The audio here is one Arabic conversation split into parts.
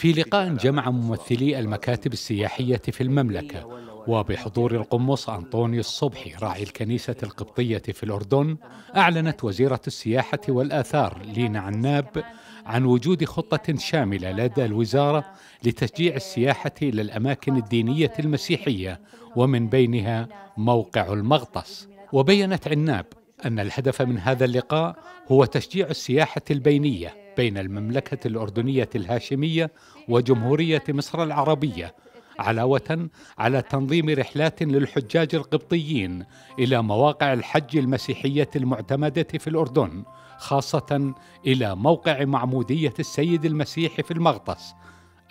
في لقاء جمع ممثلي المكاتب السياحية في المملكة وبحضور القمص أنطونيو الصبحي راعي الكنيسة القبطية في الأردن أعلنت وزيرة السياحة والآثار لينا عناب عن وجود خطة شاملة لدى الوزارة لتشجيع السياحة إلى الأماكن الدينية المسيحية ومن بينها موقع المغطس وبينت عناب أن الهدف من هذا اللقاء هو تشجيع السياحة البينية بين المملكة الأردنية الهاشمية وجمهورية مصر العربية علاوة على تنظيم رحلات للحجاج القبطيين إلى مواقع الحج المسيحية المعتمدة في الأردن خاصة إلى موقع معمودية السيد المسيح في المغطس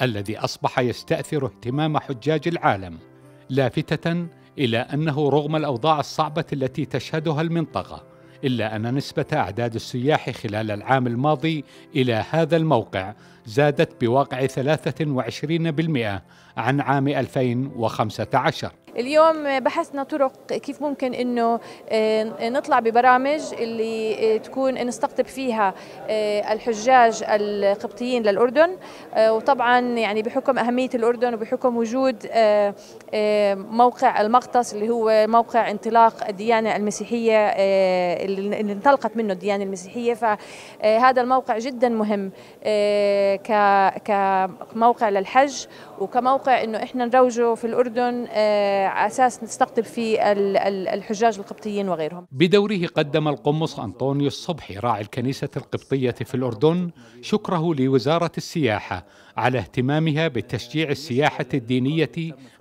الذي أصبح يستأثر اهتمام حجاج العالم لافتة إلى أنه رغم الأوضاع الصعبة التي تشهدها المنطقة إلا أن نسبة أعداد السياح خلال العام الماضي إلى هذا الموقع زادت بواقع 23% عن عام 2015 اليوم بحثنا طرق كيف ممكن انه آه، نطلع ببرامج اللي آه، تكون نستقطب فيها آه، الحجاج القبطيين للاردن وطبعا يعني بحكم اهميه الاردن وبحكم وجود موقع المغطس اللي هو موقع انطلاق الديانه المسيحيه اللي انطلقت منه الديانه المسيحيه فهذا الموقع جدا مهم كموقع للحج وكموقع انه احنا نروجه في الاردن أساس نستقطب فيه الحجاج القبطيين وغيرهم بدوره قدم القمص أنطونيو الصبحي راعي الكنيسة القبطية في الأردن شكره لوزارة السياحة على اهتمامها بتشجيع السياحة الدينية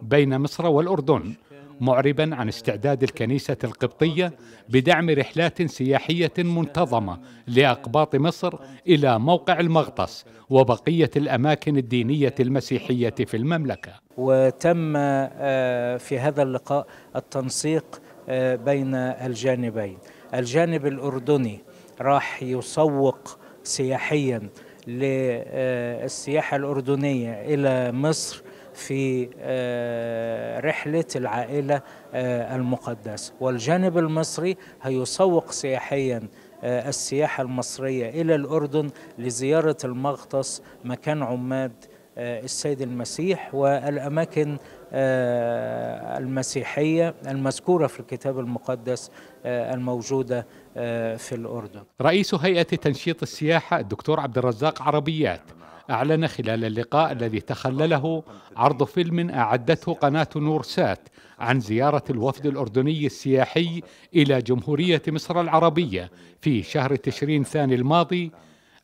بين مصر والأردن معربا عن استعداد الكنيسة القبطية بدعم رحلات سياحية منتظمة لأقباط مصر إلى موقع المغطس وبقية الأماكن الدينية المسيحية في المملكة وتم آه، في هذا اللقاء التنسيق آه، بين الجانبين الجانب الأردني راح يسوق سياحيا للسياحة آه، الأردنية إلى مصر في آه، رحلة العائلة آه، المقدسة والجانب المصري هيسوق سياحياً آه، السياحة المصرية إلى الأردن لزيارة المغطس مكان عماد السيد المسيح والأماكن المسيحية المذكورة في الكتاب المقدس الموجودة في الأردن رئيس هيئة تنشيط السياحة الدكتور عبد الرزاق عربيات أعلن خلال اللقاء الذي تخلله عرض فيلم أعدته قناة نور سات عن زيارة الوفد الأردني السياحي إلى جمهورية مصر العربية في شهر تشرين الثاني الماضي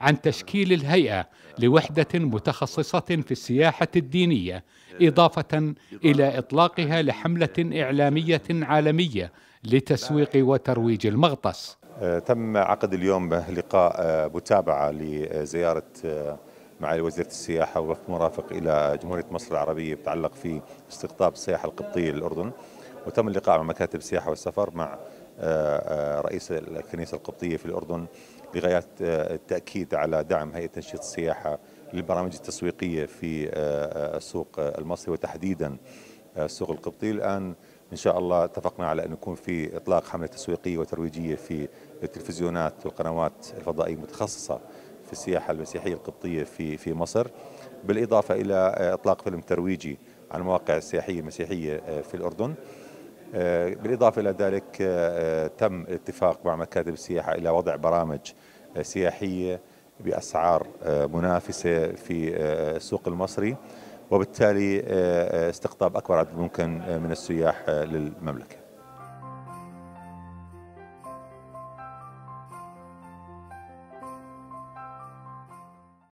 عن تشكيل الهيئة لوحدة متخصصة في السياحة الدينية إضافة إلى إطلاقها لحملة إعلامية عالمية لتسويق وترويج المغطس آه، تم عقد اليوم لقاء آه، متابعة لزيارة آه، معالي وزيرة السياحة ومرافق مرافق إلى جمهورية مصر العربية بتعلق في استقطاب السياحة القبطية للأردن وتم اللقاء مع مكاتب السياحة والسفر مع آه، آه، رئيس الكنيسة القبطية في الأردن لغاية آه، التأكيد على دعم هيئة تنشيط السياحة للبرامج التسويقية في السوق المصري وتحديدا السوق القبطي الآن إن شاء الله اتفقنا على أن يكون في إطلاق حملة تسويقية وترويجية في التلفزيونات والقنوات الفضائية المتخصصة في السياحة المسيحية القبطية في في مصر بالإضافة إلى آه، إطلاق فيلم ترويجي عن المواقع السياحية المسيحية آه، في الأردن آه، بالإضافة إلى ذلك تم الاتفاق مع مكاتب السياحة إلى وضع برامج سياحية بأسعار منافسة في السوق المصري وبالتالي استقطاب أكبر عدد ممكن من السياح للمملكة